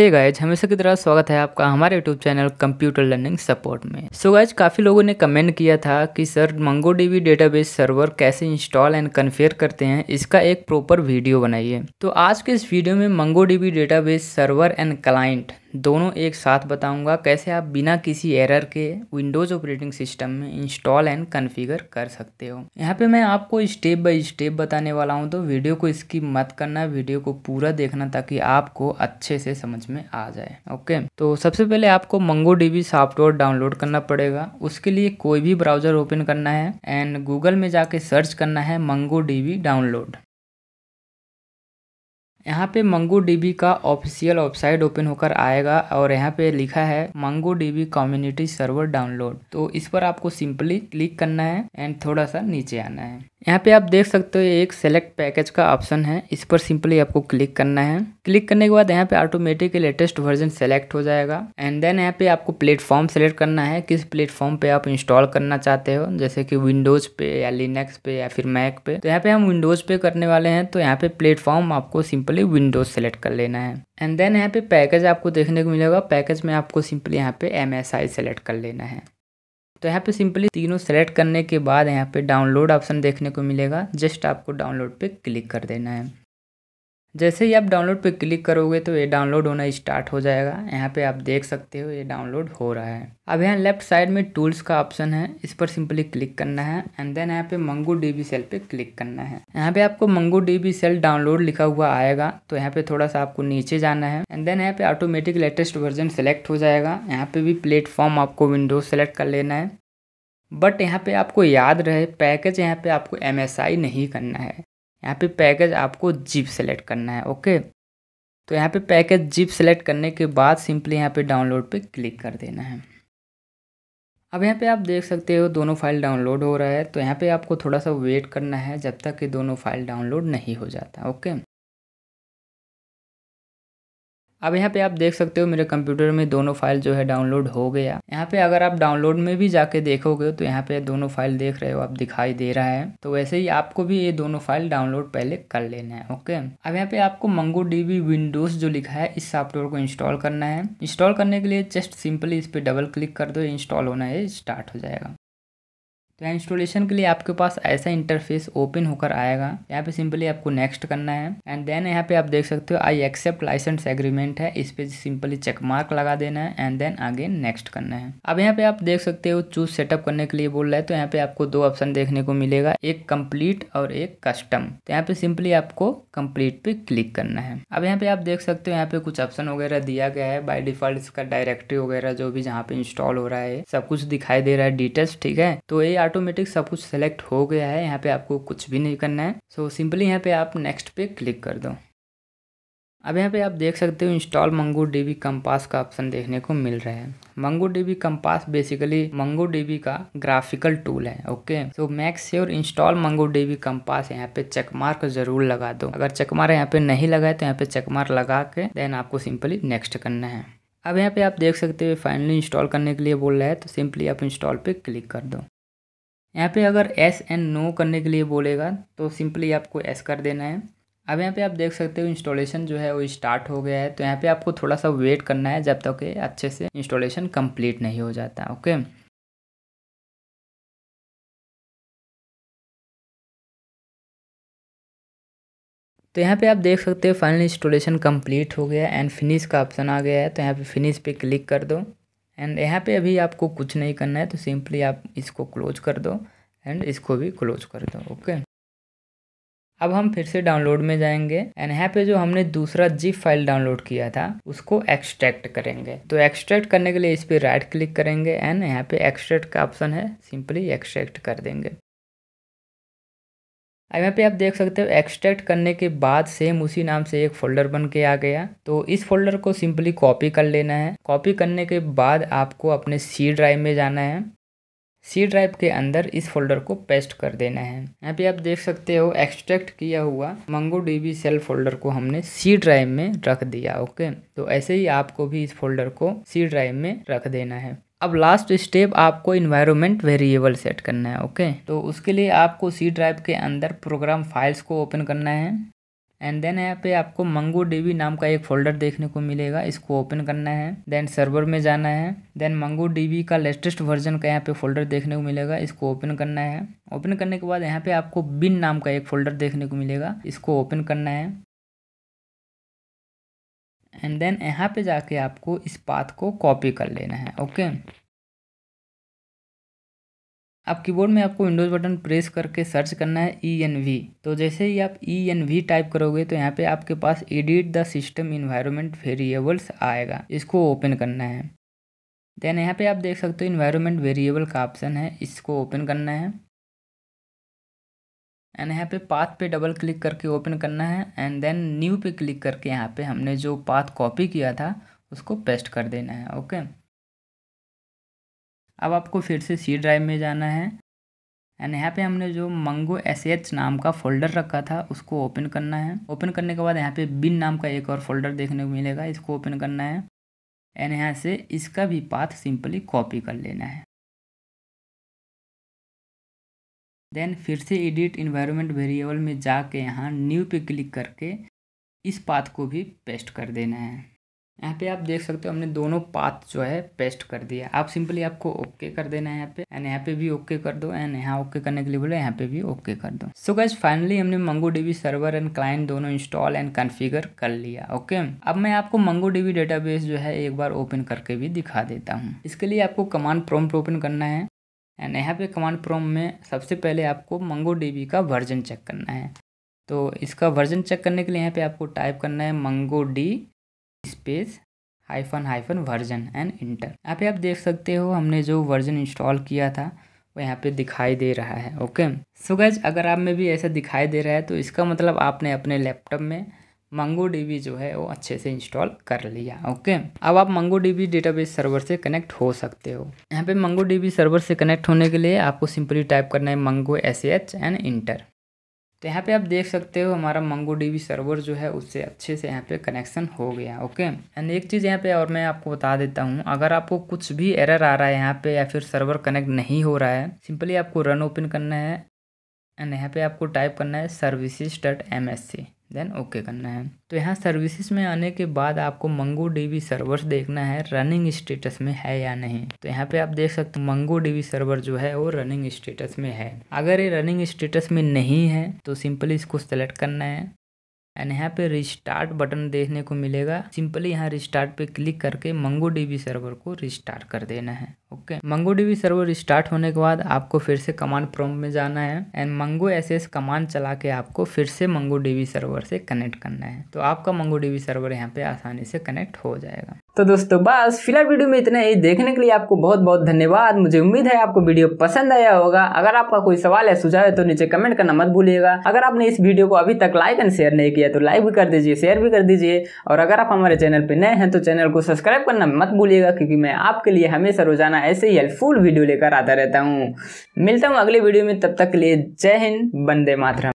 हे hey guys हमेशा की तरह स्वागत है आपका हमारे YouTube channel computer learning support में सो so गाइज काफ़ी लोगों ने कमेंट किया था कि सर मंगो डेटाबेस सर्वर कैसे इंस्टॉल एंड कन्फेयर करते हैं इसका एक प्रॉपर वीडियो बनाइए तो आज के इस वीडियो में Mongo database server and client दोनों एक साथ बताऊंगा कैसे आप बिना किसी एरर के विंडोज़ ऑपरेटिंग सिस्टम में इंस्टॉल एंड कन्फिगर कर सकते हो यहाँ पे मैं आपको स्टेप बाय स्टेप बताने वाला हूँ तो वीडियो को स्किप मत करना वीडियो को पूरा देखना ताकि आपको अच्छे से समझ में आ जाए ओके तो सबसे पहले आपको मंगो सॉफ्टवेयर डाउनलोड करना पड़ेगा उसके लिए कोई भी ब्राउजर ओपन करना है एंड गूगल में जाके सर्च करना है मंगो डाउनलोड यहाँ पे मंगो डीबी का ऑफिशियल वेबसाइट ओपन होकर आएगा और यहाँ पे लिखा है Mongo DB community server download तो इस पर आपको सिंपली क्लिक करना है एंड थोड़ा सा नीचे आना है यहाँ पे आप देख सकते हो एक सेलेक्ट पैकेज का ऑप्शन है इस पर सिंपली आपको क्लिक करना है क्लिक करने के बाद यहाँ पे ऑटोमेटिक लेटेस्ट वर्जन सेलेक्ट हो जाएगा एंड देन यहाँ पे आपको प्लेटफॉर्म सेलेक्ट करना है किस प्लेटफॉर्म पे आप इंस्टॉल करना चाहते हो जैसे कि विंडोज पे या लिनक्स पे या फिर मैक पे तो यहाँ पे हम विंडोज पे करने वाले हैं तो यहाँ पे प्लेटफॉर्म आपको सिंपली विंडोज सेलेक्ट कर लेना है एंड देन यहाँ पे पैकेज आपको देखने को मिलेगा पैकेज में आपको सिंपली यहाँ पे एम सेलेक्ट कर लेना है तो यहाँ पे सिंपली तीनों सेलेक्ट करने के बाद यहाँ पे डाउनलोड ऑप्शन देखने को मिलेगा जस्ट आपको डाउनलोड पे क्लिक कर देना है जैसे ही आप डाउनलोड पर क्लिक करोगे तो ये डाउनलोड होना स्टार्ट हो जाएगा यहाँ पे आप देख सकते हो ये डाउनलोड हो रहा है अब यहाँ लेफ्ट साइड में टूल्स का ऑप्शन है इस पर सिंपली क्लिक करना है एंड देन यहाँ पे मंगू डीबी सेल पे क्लिक करना है यहाँ पे आपको मंगू डीबी सेल डाउनलोड लिखा हुआ आएगा तो यहाँ पे थोड़ा सा आपको नीचे जाना है एंड देन यहाँ पे ऑटोमेटिक लेटेस्ट वर्जन सेलेक्ट हो जाएगा यहाँ पे भी प्लेटफॉर्म आपको विंडोज सेलेक्ट कर लेना है बट यहाँ पे आपको याद रहे पैकेज यहाँ पे आपको एम नहीं करना है यहाँ पे पैकेज आपको जिप सेलेक्ट करना है ओके तो यहाँ पे पैकेज जिप सेलेक्ट करने के बाद सिंपली यहाँ पे डाउनलोड पे क्लिक कर देना है अब यहाँ पे आप देख सकते हो दोनों फाइल डाउनलोड हो रहा है तो यहाँ पे आपको थोड़ा सा वेट करना है जब तक कि दोनों फाइल डाउनलोड नहीं हो जाता ओके अब यहाँ पे आप देख सकते हो मेरे कंप्यूटर में दोनों फाइल जो है डाउनलोड हो गया यहाँ पे अगर आप डाउनलोड में भी जाके देखोगे तो यहाँ पे दोनों फाइल देख रहे हो आप दिखाई दे रहा है तो वैसे ही आपको भी ये दोनों फाइल डाउनलोड पहले कर लेना है ओके अब यहाँ पे आपको मंगो डीबी विंडोज जो लिखा है इस सॉफ्टवेयर को इंस्टॉल करना है इंस्टॉल करने के लिए जस्ट सिंपली इस पर डबल क्लिक कर दो इंस्टॉल होना है स्टार्ट हो जाएगा तो यहाँ इंस्टॉलेशन के लिए आपके पास ऐसा इंटरफेस ओपन होकर आएगा यहाँ पे सिंपली आपको नेक्स्ट करना है एंड देन यहाँ पे आप देख सकते हो आई एक्सेप्ट लाइसेंस एग्रीमेंट है इस पे सिंपली चेक मार्क लगा देना है एंड देन आगे नेक्स्ट करना है अब यहाँ पे आप देख सकते हो चूज सेटअप करने के लिए बोल रहा है तो यहाँ पे आपको दो ऑप्शन देखने को मिलेगा एक कम्प्लीट और एक कस्टम तो यहाँ पे सिंपली आपको कम्प्लीट पे क्लिक करना है अब यहाँ पे आप देख सकते हो यहाँ पे कुछ ऑप्शन वगैरह दिया गया है बाई डिफॉल्ट इसका डायरेक्टरी वगैरह जो भी जहाँ पे इंस्टॉल हो रहा है सब कुछ दिखाई दे रहा है डिटेल्स ठीक है तो ये ऑटोमेटिक सब कुछ सेलेक्ट हो गया है यहाँ पे आपको कुछ भी नहीं करना है सो so, सिंपली यहाँ पे आप नेक्स्ट पे क्लिक कर दो अब यहाँ पे आप देख सकते हो इंस्टॉल मंगो डीबी कंपास का ऑप्शन देखने को मिल रहा है Mongo D Compass basically Mongo DB का ग्राफिकल टूल है okay so make sure install Mongo DB Compass यहाँ पे चेकमार्क जरूर लगा दो अगर चेकमार्क यहाँ पे नहीं लगाए तो यहाँ पे चेकमार्क लगा के देन आपको सिंपली नेक्स्ट करना है अब यहाँ पे आप देख सकते हो फाइनली इंस्टॉल करने के लिए बोल रहा है तो सिंपली आप इंस्टॉल पे क्लिक कर दो यहाँ पे अगर एस एंड नो करने के लिए बोलेगा तो सिंपली आपको एस कर देना है अब यहाँ पे आप देख सकते हो इंस्टॉलेशन जो है वो स्टार्ट हो गया है तो यहाँ पे आपको थोड़ा सा वेट करना है जब तक तो के अच्छे से इंस्टॉलेशन कंप्लीट नहीं हो जाता ओके तो यहाँ पे आप देख सकते हो फाइनल इंस्टॉलेशन कंप्लीट हो गया एंड फिनिश का ऑप्शन आ गया है तो यहाँ पे फिनिश पे क्लिक कर दो एंड यहाँ पे अभी आपको कुछ नहीं करना है तो सिंपली आप इसको क्लोज कर दो एंड इसको भी क्लोज कर दो ओके अब हम फिर से डाउनलोड में जाएंगे एंड यहाँ पे जो हमने दूसरा जिप फाइल डाउनलोड किया था उसको एक्सट्रैक्ट करेंगे तो एक्सट्रैक्ट करने के लिए इस पर राइट क्लिक करेंगे एंड यहाँ पे एक्सट्रैक्ट का ऑप्शन है सिंपली एक्सट्रैक्ट कर देंगे अब यहाँ पे आप देख सकते हो एक्सट्रैक्ट करने के बाद सेम उसी नाम से एक फोल्डर बन के आ गया तो इस फोल्डर को सिंपली कॉपी कर लेना है कॉपी करने के बाद आपको अपने सी ड्राइव में जाना है सी ड्राइव के अंदर इस फोल्डर को पेस्ट कर देना है यहाँ पे आप देख सकते हो एक्सट्रैक्ट किया हुआ मंगो डी सेल फोल्डर को हमने सी ड्राइव में रख दिया ओके तो ऐसे ही आपको भी इस फोल्डर को सी ड्राइव में रख देना है अब लास्ट स्टेप आपको इन्वायरमेंट वेरिएबल सेट करना है ओके तो उसके लिए आपको सी ड्राइव के अंदर प्रोग्राम फाइल्स को ओपन करना है एंड देन यहाँ पे आपको मंगो डीबी नाम का एक फोल्डर देखने को मिलेगा इसको ओपन करना है देन सर्वर में जाना है देन मंगो डीबी का लेटेस्ट वर्जन का यहाँ पे फोल्डर देखने को मिलेगा इसको ओपन करना है ओपन करने के बाद यहाँ पे आपको बिन नाम का एक फोल्डर देखने को मिलेगा इसको ओपन करना है एंड देन यहाँ पे जाके आपको इस पाथ को कॉपी कर लेना है ओके आप कीबोर्ड में आपको विंडोज़ बटन प्रेस करके सर्च करना है ई एन वी तो जैसे ही आप ई एन वी टाइप करोगे तो यहाँ पे आपके पास edit the system environment variables आएगा इसको ओपन करना है देन यहाँ पे आप देख सकते हो इन्वायरमेंट वेरिएबल का ऑप्शन है इसको ओपन करना है एंड यहाँ पे पाथ पे डबल क्लिक करके ओपन करना है एंड देन न्यू पे क्लिक करके यहाँ पे हमने जो पाथ कॉपी किया था उसको पेस्ट कर देना है ओके अब आपको फिर से सी ड्राइव में जाना है एंड यहाँ पे हमने जो मंगो एस एच नाम का फोल्डर रखा था उसको ओपन करना है ओपन करने के बाद यहाँ पे बिन नाम का एक और फोल्डर देखने को मिलेगा इसको ओपन करना है एंड यहाँ से इसका भी पाथ सिंपली कॉपी कर लेना है देन फिर से एडिट इन्वायरमेंट वेरिएबल में जाके यहाँ न्यू पे क्लिक करके इस पाथ को भी पेस्ट कर देना है यहाँ पे आप देख सकते हो हमने दोनों पाथ जो है पेस्ट कर दिया आप सिंपली आपको ओके कर देना है यहाँ पे एंड यहाँ पे भी ओके कर दो एंड यहाँ ओके करने के लिए बोले यहाँ पे भी ओके कर दो सो गैस फाइनली हमने Mongo DB server and client दोनों इंस्टॉल एंड कॉन्फ़िगर कर लिया ओके अब मैं आपको मंगो डीबी डेटाबेस जो है एक बार ओपन करके भी दिखा देता हूँ इसके लिए आपको कमांड प्रोम ओपन करना है एंड यहाँ पे कमांड प्रोम में सबसे पहले आपको मंगो डीबी का वर्जन चेक करना है तो इसका वर्जन चेक करने के लिए यहाँ पे आपको टाइप करना है Mongo D space hyphen hyphen version and enter यहाँ पे आप देख सकते हो हमने जो वर्जन इंस्टॉल किया था वो यहाँ पे दिखाई दे रहा है ओके सो गैज अगर आप में भी ऐसा दिखाई दे रहा है तो इसका मतलब आपने अपने लैपटॉप में मंगो डीबी जो है वो अच्छे से इंस्टॉल कर लिया ओके अब आप मंगो डीबी डेटाबेस सर्वर से कनेक्ट हो सकते हो यहाँ पे मंगो डीबी सर्वर से कनेक्ट होने के लिए आपको सिंपली टाइप करना है Mongo S H and enter तो यहाँ पे आप देख सकते हो हमारा मंगो डीबी सर्वर जो है उससे अच्छे से यहाँ पे कनेक्शन हो गया ओके एंड एक चीज़ यहाँ पे और मैं आपको बता देता हूँ अगर आपको कुछ भी एरर आ रहा है यहाँ पे या फिर सर्वर कनेक्ट नहीं हो रहा है सिंपली आपको रन ओपन करना है एंड यहाँ पे आपको टाइप करना है services dot M S C then okay okay करना है तो यहाँ सर्विसेज में आने के बाद आपको मंगो डीबी सर्वर देखना है रनिंग स्टेटस में है या नहीं तो यहाँ पे आप देख सकते हो मंगो डीबी सर्वर जो है वो रनिंग स्टेटस में है अगर ये रनिंग स्टेटस में नहीं है तो सिंपली इसको सेलेक्ट करना है एंड यहाँ पे रिस्टार्ट बटन देखने को मिलेगा सिंपली यहाँ रिस्टार्ट पे क्लिक करके मंगो डीबी सर्वर को रिस्टार्ट कर देना है okay Mongo DB server start होने के बाद आपको फिर से कमांड प्रोम में जाना है एंड मंगो एस कमांड चला के आपको फिर से मंगो डीबी सर्वर से कनेक्ट करना है तो आपका मंगो डीबी सर्वर यहाँ पे आसानी से कनेक्ट हो जाएगा तो दोस्तों बस फिलहाल वीडियो में इतना ही देखने के लिए आपको बहुत बहुत धन्यवाद मुझे उम्मीद है आपको वीडियो पसंद आया होगा अगर आपका कोई सवाल या सुझाव है तो नीचे कमेंट करना मत भूलिएगा अगर आपने इस वीडियो को अभी तक लाइक एंड शेयर नहीं किया तो लाइक भी कर दीजिए शेयर भी कर दीजिए और अगर आप हमारे चैनल पर नए हैं तो चैनल को सब्सक्राइब करना मत भूलिएगा क्योंकि मैं आपके लिए हमेशा रोजाना मैं हाँ, ऐसे ही हेल्पफुल वीडियो लेकर आता रहता हूँ मिलता हूँ अगले वीडियो में तब तक के लिए जय हिंद बंदे मातरम